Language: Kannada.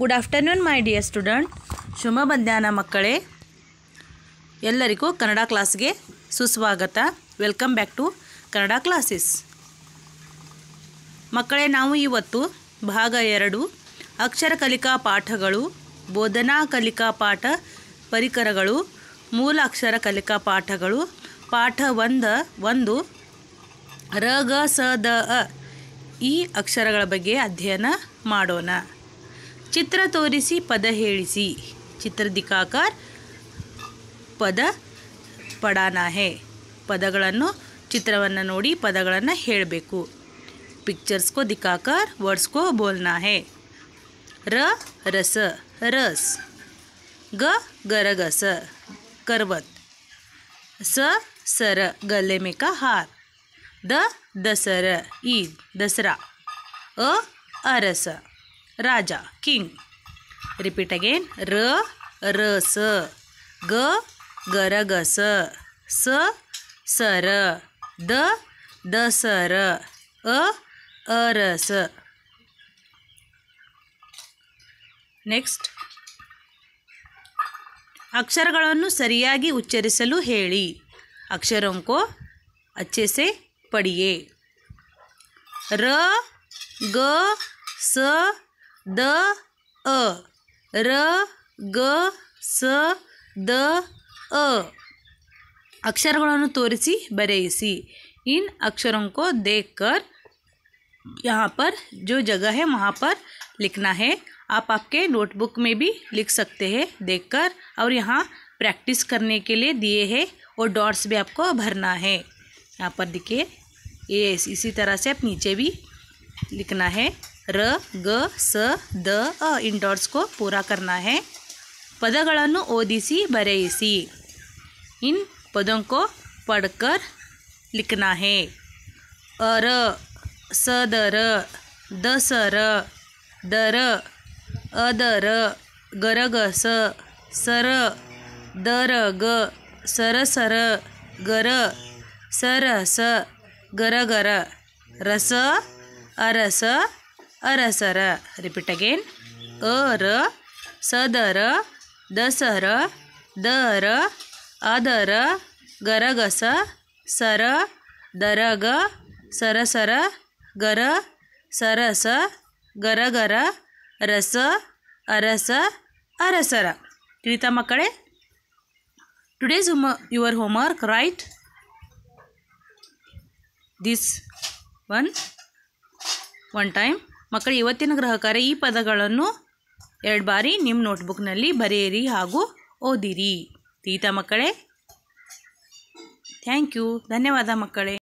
good afternoon my dear student ಶುಭ ಮಧ್ಯಾಹ್ನ ಮಕ್ಕಳೇ ಎಲ್ಲರಿಗೂ ಕನ್ನಡ ಕ್ಲಾಸ್ಗೆ ಸುಸ್ವಾಗತ welcome back to Kannada classes ಮಕ್ಕಳೇ ನಾವು ಇವತ್ತು ಭಾಗ ಎರಡು ಅಕ್ಷರ ಕಲಿಕಾ ಪಾಠಗಳು ಬೋಧನಾ ಕಲಿಕಾ ಪಾಠ ಪರಿಕರಗಳು ಮೂಲ ಅಕ್ಷರ ಕಲಿಕಾ ಪಾಠಗಳು ಪಾಠ ಒಂದ ಒಂದು ರ ಗ ಸ ದ ಅ ಈ ಅಕ್ಷರಗಳ ಬಗ್ಗೆ ಅಧ್ಯಯನ ಮಾಡೋಣ ಚಿತ್ರ ತೋರಿಸಿ ಪದ ಹೇಳಿಸಿ ಚಿತ್ರ ದಿಕ್ಕಾಕಾರ್ ಪದ ಪಡಾನ ಹೇ ಪದಗಳನ್ನು ಚಿತ್ರವನ್ನು ನೋಡಿ ಪದಗಳನ್ನು ಹೇಳಬೇಕು ಪಿಕ್ಚರ್ಸ್ಗೂ ದಿಕ್ಕಾಕಾರ್ ವರ್ಡ್ಸ್ಗೂ ಬೋಲ್ನಾ ಹೇ र रस रस ग गरगस करवत स सर गले में का हार द दसर ईद दसरा अ अरस ರಾಜ ಕಿಂಗ್ ರಿಪೀಟ್ ಅಗೇನ್ ರ ಸ, ಗ ಗರಗಸ ಸ ಸರ ದ ದಸರ ಅ ಅರಸ ನೆಕ್ಸ್ಟ್ ಅಕ್ಷರಗಳನ್ನು ಸರಿಯಾಗಿ ಉಚ್ಚರಿಸಲು ಹೇಳಿ ಅಕ್ಷರಂಕೋ ಅಚ್ಚೆಸೆ ಪಡಿಯೇ ರ ಗ ಸ द अ र ग स द अ अक्षर ತೋರಿಸಿ ಬರೆಯಿಸಿ इन अक्षरों को देखकर यहाँ पर जो जगह है वहाँ पर लिखना है आप आपके नोटबुक में भी लिख सकते हैं देखकर और यहाँ प्रैक्टिस करने के लिए दिए हैं और डॉट्स भी आपको भरना है यहाँ पर देखिए ये इसी तरह से आप नीचे भी लिखना है र ग स द अ इन डॉट्स को पूरा करना है पदों ओदिसी बरेसी इन पदों को पढ़कर लिखना है अर सदर दसर दर अदर स सर सर सर गर सरस गर रस अरस ಅರಸರ ರಿಪೀಟ್ ಅಗೇನ್ ಅರ ಸದರ ದಸರ ದರ ಅದರ ಗರಗಸ ಸರ ದರಗ ಸರಸರ ಗರ ಸರಸ ಗರಗರ ರಸ ಅರಸ ಅರಸರ ತಿಳಿತ ಮಕ್ಕಳೇ ಟುಡೇಸ್ ಹೋಮ your homework write this one one time ಮಕ್ಕಳು ಇವತ್ತಿನ ಗ್ರಹಕಾರ ಈ ಪದಗಳನ್ನು ಎರಡು ಬಾರಿ ನಿಮ್ಮ ನೋಟ್ಬುಕ್ನಲ್ಲಿ ಬರೆಯಿರಿ ಹಾಗೂ ಓದಿರಿ ತೀತಾ ಮಕ್ಕಳೇ ಥ್ಯಾಂಕ್ ಯು ಧನ್ಯವಾದ ಮಕ್ಕಳೇ